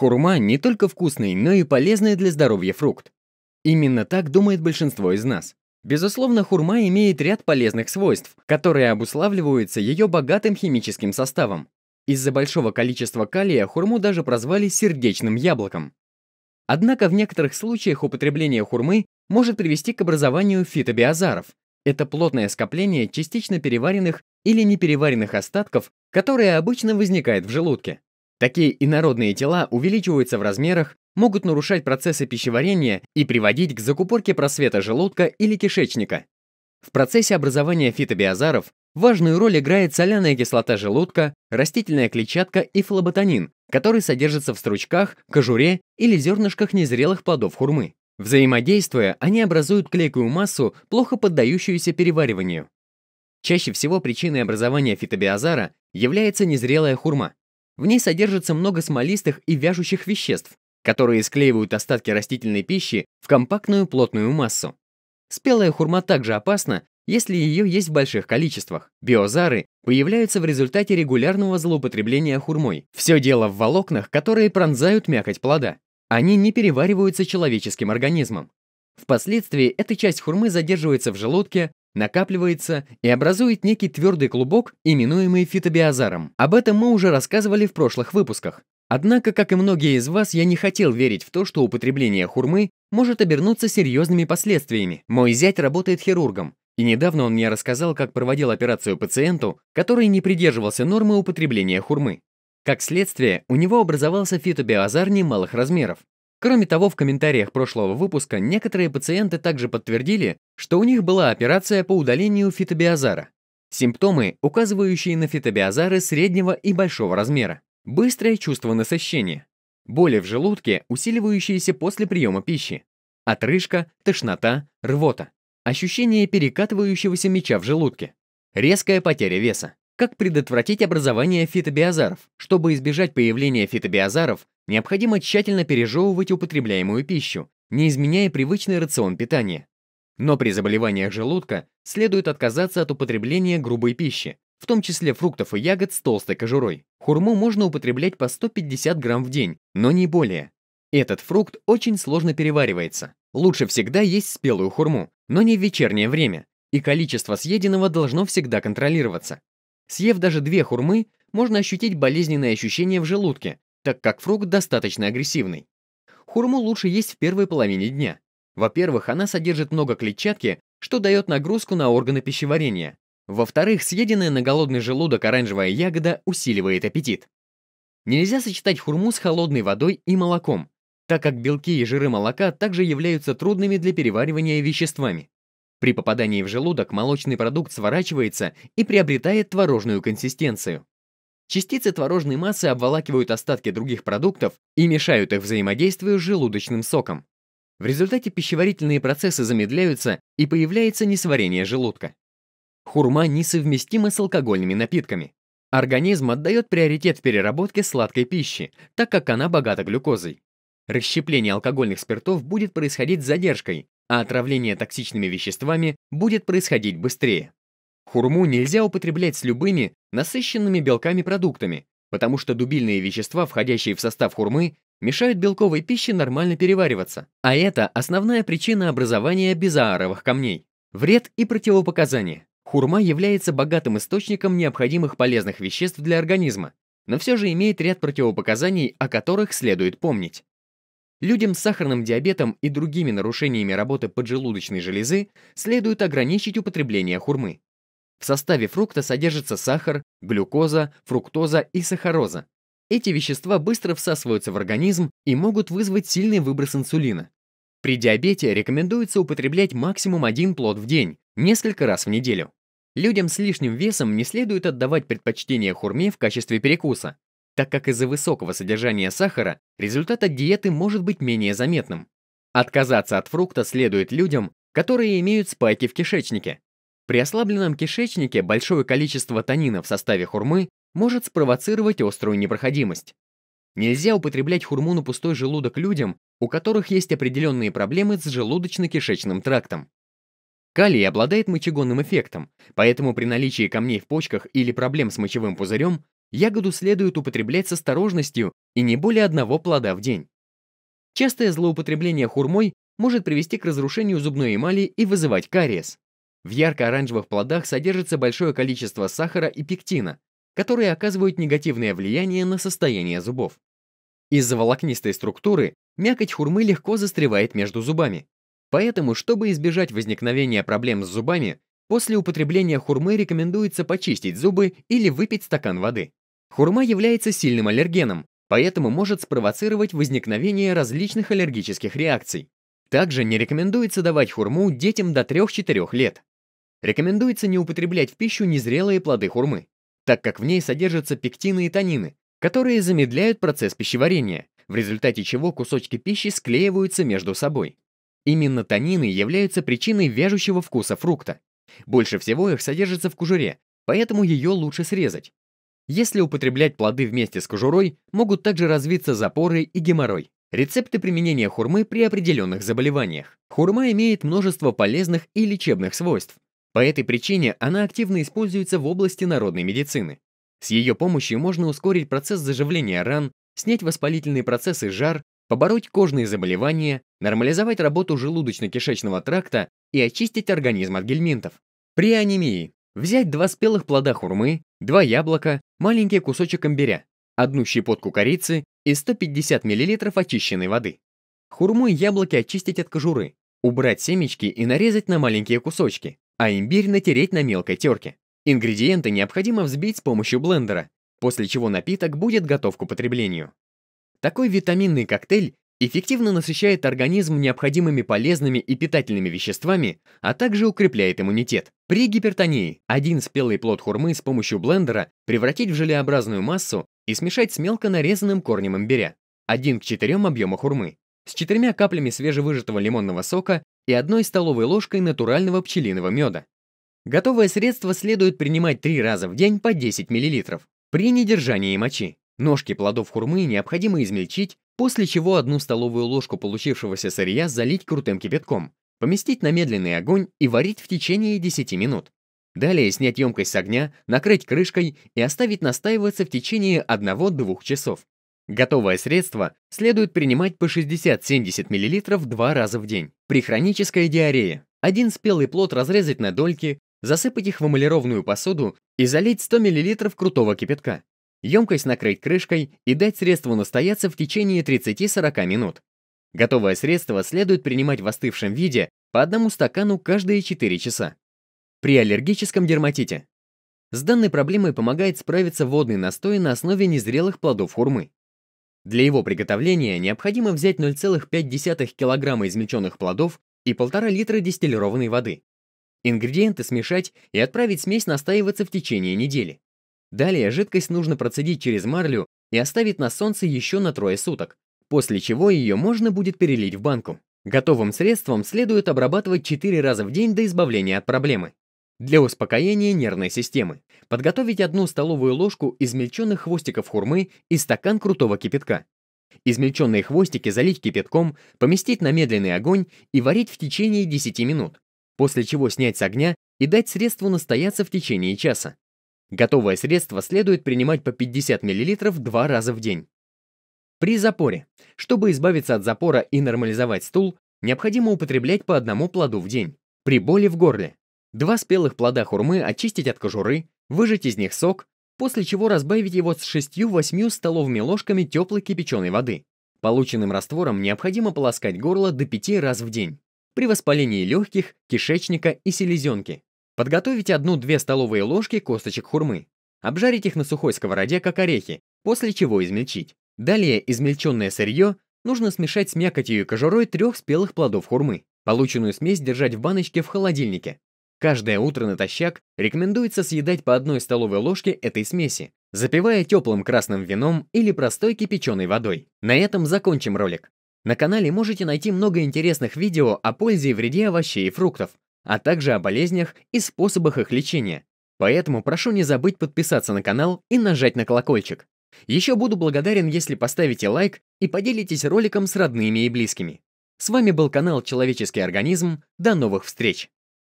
Хурма не только вкусный, но и полезный для здоровья фрукт. Именно так думает большинство из нас. Безусловно, хурма имеет ряд полезных свойств, которые обуславливаются ее богатым химическим составом. Из-за большого количества калия хурму даже прозвали сердечным яблоком. Однако в некоторых случаях употребление хурмы может привести к образованию фитобиозаров. Это плотное скопление частично переваренных или непереваренных остатков, которое обычно возникает в желудке. Такие инородные тела увеличиваются в размерах, могут нарушать процессы пищеварения и приводить к закупорке просвета желудка или кишечника. В процессе образования фитобиозаров важную роль играет соляная кислота желудка, растительная клетчатка и флоботонин, который содержится в стручках, кожуре или зернышках незрелых плодов хурмы. Взаимодействуя, они образуют клейкую массу, плохо поддающуюся перевариванию. Чаще всего причиной образования фитобиозара является незрелая хурма. В ней содержится много смолистых и вяжущих веществ, которые склеивают остатки растительной пищи в компактную плотную массу. Спелая хурма также опасна, если ее есть в больших количествах. Биозары появляются в результате регулярного злоупотребления хурмой. Все дело в волокнах, которые пронзают мякоть плода. Они не перевариваются человеческим организмом. Впоследствии эта часть хурмы задерживается в желудке, накапливается и образует некий твердый клубок, именуемый фитобиазаром. Об этом мы уже рассказывали в прошлых выпусках. Однако, как и многие из вас, я не хотел верить в то, что употребление хурмы может обернуться серьезными последствиями. Мой зять работает хирургом, и недавно он мне рассказал, как проводил операцию пациенту, который не придерживался нормы употребления хурмы. Как следствие, у него образовался фитобиозар немалых размеров. Кроме того, в комментариях прошлого выпуска некоторые пациенты также подтвердили, что у них была операция по удалению фитобиазара. Симптомы, указывающие на фитобиазары среднего и большого размера. Быстрое чувство насыщения. Боли в желудке, усиливающиеся после приема пищи. Отрыжка, тошнота, рвота. Ощущение перекатывающегося меча в желудке. Резкая потеря веса. Как предотвратить образование фитобиозаров? Чтобы избежать появления фитобиозаров, необходимо тщательно пережевывать употребляемую пищу, не изменяя привычный рацион питания. Но при заболеваниях желудка следует отказаться от употребления грубой пищи, в том числе фруктов и ягод с толстой кожурой. Хурму можно употреблять по 150 грамм в день, но не более. Этот фрукт очень сложно переваривается. Лучше всегда есть спелую хурму, но не в вечернее время, и количество съеденного должно всегда контролироваться. Съев даже две хурмы, можно ощутить болезненное ощущение в желудке, так как фрукт достаточно агрессивный. Хурму лучше есть в первой половине дня. Во-первых, она содержит много клетчатки, что дает нагрузку на органы пищеварения. Во-вторых, съеденная на голодный желудок оранжевая ягода усиливает аппетит. Нельзя сочетать хурму с холодной водой и молоком, так как белки и жиры молока также являются трудными для переваривания веществами. При попадании в желудок молочный продукт сворачивается и приобретает творожную консистенцию. Частицы творожной массы обволакивают остатки других продуктов и мешают их взаимодействию с желудочным соком. В результате пищеварительные процессы замедляются и появляется несварение желудка. Хурма несовместима с алкогольными напитками. Организм отдает приоритет в переработке сладкой пищи, так как она богата глюкозой. Расщепление алкогольных спиртов будет происходить с задержкой, а отравление токсичными веществами будет происходить быстрее. Хурму нельзя употреблять с любыми насыщенными белками продуктами, потому что дубильные вещества, входящие в состав хурмы, мешают белковой пище нормально перевариваться. А это основная причина образования безааровых камней. Вред и противопоказания. Хурма является богатым источником необходимых полезных веществ для организма, но все же имеет ряд противопоказаний, о которых следует помнить. Людям с сахарным диабетом и другими нарушениями работы поджелудочной железы следует ограничить употребление хурмы. В составе фрукта содержится сахар, глюкоза, фруктоза и сахароза. Эти вещества быстро всасываются в организм и могут вызвать сильный выброс инсулина. При диабете рекомендуется употреблять максимум один плод в день, несколько раз в неделю. Людям с лишним весом не следует отдавать предпочтение хурме в качестве перекуса, так как из-за высокого содержания сахара результат от диеты может быть менее заметным. Отказаться от фрукта следует людям, которые имеют спайки в кишечнике. При ослабленном кишечнике большое количество танина в составе хурмы может спровоцировать острую непроходимость. Нельзя употреблять хурму на пустой желудок людям, у которых есть определенные проблемы с желудочно-кишечным трактом. Калий обладает мочегонным эффектом, поэтому при наличии камней в почках или проблем с мочевым пузырем ягоду следует употреблять с осторожностью и не более одного плода в день. Частое злоупотребление хурмой может привести к разрушению зубной эмали и вызывать кариес. В ярко-оранжевых плодах содержится большое количество сахара и пектина, которые оказывают негативное влияние на состояние зубов. Из-за волокнистой структуры мякоть хурмы легко застревает между зубами. Поэтому, чтобы избежать возникновения проблем с зубами, после употребления хурмы рекомендуется почистить зубы или выпить стакан воды. Хурма является сильным аллергеном, поэтому может спровоцировать возникновение различных аллергических реакций. Также не рекомендуется давать хурму детям до 3-4 лет. Рекомендуется не употреблять в пищу незрелые плоды хурмы, так как в ней содержатся пектины и танины, которые замедляют процесс пищеварения, в результате чего кусочки пищи склеиваются между собой. Именно танины являются причиной вяжущего вкуса фрукта. Больше всего их содержится в кожуре, поэтому ее лучше срезать. Если употреблять плоды вместе с кожурой, могут также развиться запоры и геморрой. Рецепты применения хурмы при определенных заболеваниях. Хурма имеет множество полезных и лечебных свойств. По этой причине она активно используется в области народной медицины. С ее помощью можно ускорить процесс заживления ран, снять воспалительные процессы жар, побороть кожные заболевания, нормализовать работу желудочно-кишечного тракта и очистить организм от гельминтов. При анемии Взять два спелых плода хурмы, два яблока, маленький кусочек имбиря, одну щепотку корицы и 150 мл очищенной воды. Хурму и яблоки очистить от кожуры, убрать семечки и нарезать на маленькие кусочки, а имбирь натереть на мелкой терке. Ингредиенты необходимо взбить с помощью блендера, после чего напиток будет готов к употреблению. Такой витаминный коктейль Эффективно насыщает организм необходимыми полезными и питательными веществами, а также укрепляет иммунитет. При гипертонии один спелый плод хурмы с помощью блендера превратить в желеобразную массу и смешать с мелко нарезанным корнем имбиря. 1 к 4 объема хурмы. С четырьмя каплями свежевыжатого лимонного сока и одной столовой ложкой натурального пчелиного меда. Готовое средство следует принимать 3 раза в день по 10 мл при недержании мочи. Ножки плодов хурмы необходимо измельчить После чего одну столовую ложку получившегося сырья залить крутым кипятком, поместить на медленный огонь и варить в течение 10 минут. Далее снять емкость с огня, накрыть крышкой и оставить настаиваться в течение 1-2 часов. Готовое средство следует принимать по 60-70 мл два раза в день. При хронической диарее один спелый плод разрезать на дольки, засыпать их в эмалированную посуду и залить 100 мл крутого кипятка. Емкость накрыть крышкой и дать средству настояться в течение 30-40 минут. Готовое средство следует принимать в остывшем виде по одному стакану каждые 4 часа. При аллергическом дерматите. С данной проблемой помогает справиться водный настой на основе незрелых плодов хурмы. Для его приготовления необходимо взять 0,5 кг измельченных плодов и 1,5 литра дистиллированной воды. Ингредиенты смешать и отправить смесь настаиваться в течение недели. Далее жидкость нужно процедить через марлю и оставить на солнце еще на трое суток, после чего ее можно будет перелить в банку. Готовым средством следует обрабатывать 4 раза в день до избавления от проблемы. Для успокоения нервной системы подготовить одну столовую ложку измельченных хвостиков хурмы и стакан крутого кипятка. Измельченные хвостики залить кипятком, поместить на медленный огонь и варить в течение 10 минут, после чего снять с огня и дать средству настояться в течение часа. Готовое средство следует принимать по 50 мл два раза в день. При запоре. Чтобы избавиться от запора и нормализовать стул, необходимо употреблять по одному плоду в день. При боли в горле. Два спелых плода хурмы очистить от кожуры, выжать из них сок, после чего разбавить его с 6-8 столовыми ложками теплой кипяченой воды. Полученным раствором необходимо полоскать горло до 5 раз в день при воспалении легких, кишечника и селезенки. Подготовите 1-2 столовые ложки косточек хурмы. Обжарить их на сухой сковороде, как орехи, после чего измельчить. Далее измельченное сырье нужно смешать с мякотью и кожурой трех спелых плодов хурмы. Полученную смесь держать в баночке в холодильнике. Каждое утро натощак рекомендуется съедать по одной столовой ложке этой смеси, запивая теплым красным вином или простой кипяченой водой. На этом закончим ролик. На канале можете найти много интересных видео о пользе и вреде овощей и фруктов, а также о болезнях и способах их лечения. Поэтому прошу не забыть подписаться на канал и нажать на колокольчик. Еще буду благодарен, если поставите лайк и поделитесь роликом с родными и близкими. С вами был канал «Человеческий организм». До новых встреч!